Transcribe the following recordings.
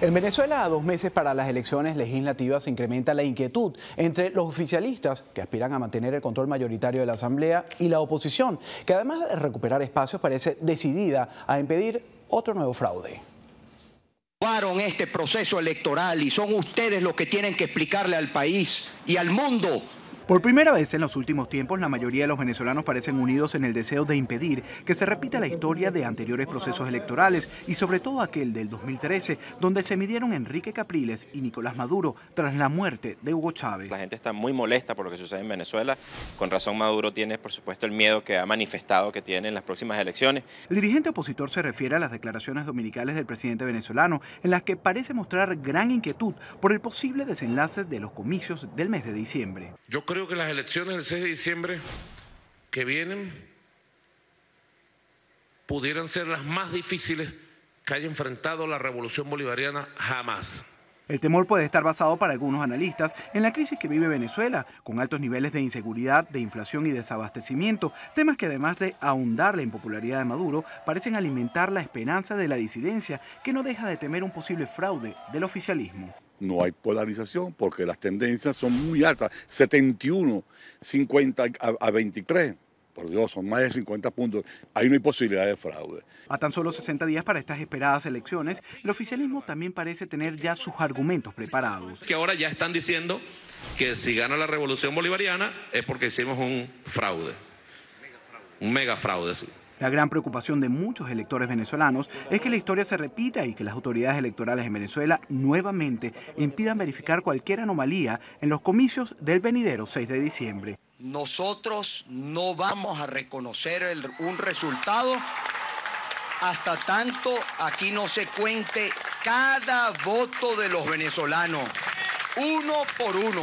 En Venezuela, a dos meses para las elecciones legislativas, se incrementa la inquietud entre los oficialistas, que aspiran a mantener el control mayoritario de la Asamblea, y la oposición, que además de recuperar espacios, parece decidida a impedir otro nuevo fraude este proceso electoral y son ustedes los que tienen que explicarle al país y al mundo por primera vez en los últimos tiempos, la mayoría de los venezolanos parecen unidos en el deseo de impedir que se repita la historia de anteriores procesos electorales y sobre todo aquel del 2013, donde se midieron Enrique Capriles y Nicolás Maduro tras la muerte de Hugo Chávez. La gente está muy molesta por lo que sucede en Venezuela. Con razón Maduro tiene, por supuesto, el miedo que ha manifestado que tiene en las próximas elecciones. El dirigente opositor se refiere a las declaraciones dominicales del presidente venezolano, en las que parece mostrar gran inquietud por el posible desenlace de los comicios del mes de diciembre creo que las elecciones del 6 de diciembre que vienen pudieran ser las más difíciles que haya enfrentado la revolución bolivariana jamás. El temor puede estar basado para algunos analistas en la crisis que vive Venezuela, con altos niveles de inseguridad, de inflación y desabastecimiento, temas que además de ahondar la impopularidad de Maduro, parecen alimentar la esperanza de la disidencia, que no deja de temer un posible fraude del oficialismo no hay polarización porque las tendencias son muy altas, 71, 50 a, 23. Por Dios, son más de 50 puntos. Ahí no hay posibilidad de fraude. A tan solo 60 días para estas esperadas elecciones, el oficialismo también parece tener ya sus argumentos preparados. Que ahora ya están diciendo que si gana la revolución bolivariana es porque hicimos un fraude. Un mega fraude, sí. La gran preocupación de muchos electores venezolanos es que la historia se repita y que las autoridades electorales en Venezuela nuevamente impidan verificar cualquier anomalía en los comicios del venidero 6 de diciembre. Nosotros no vamos a reconocer un resultado hasta tanto aquí no se cuente cada voto de los venezolanos, uno por uno.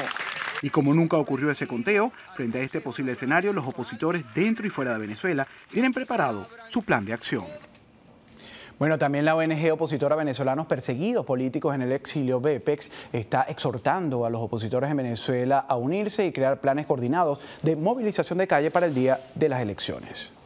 Y como nunca ocurrió ese conteo, frente a este posible escenario, los opositores dentro y fuera de Venezuela tienen preparado su plan de acción. Bueno, también la ONG opositora venezolanos perseguidos políticos en el exilio BEPEX está exhortando a los opositores en Venezuela a unirse y crear planes coordinados de movilización de calle para el día de las elecciones.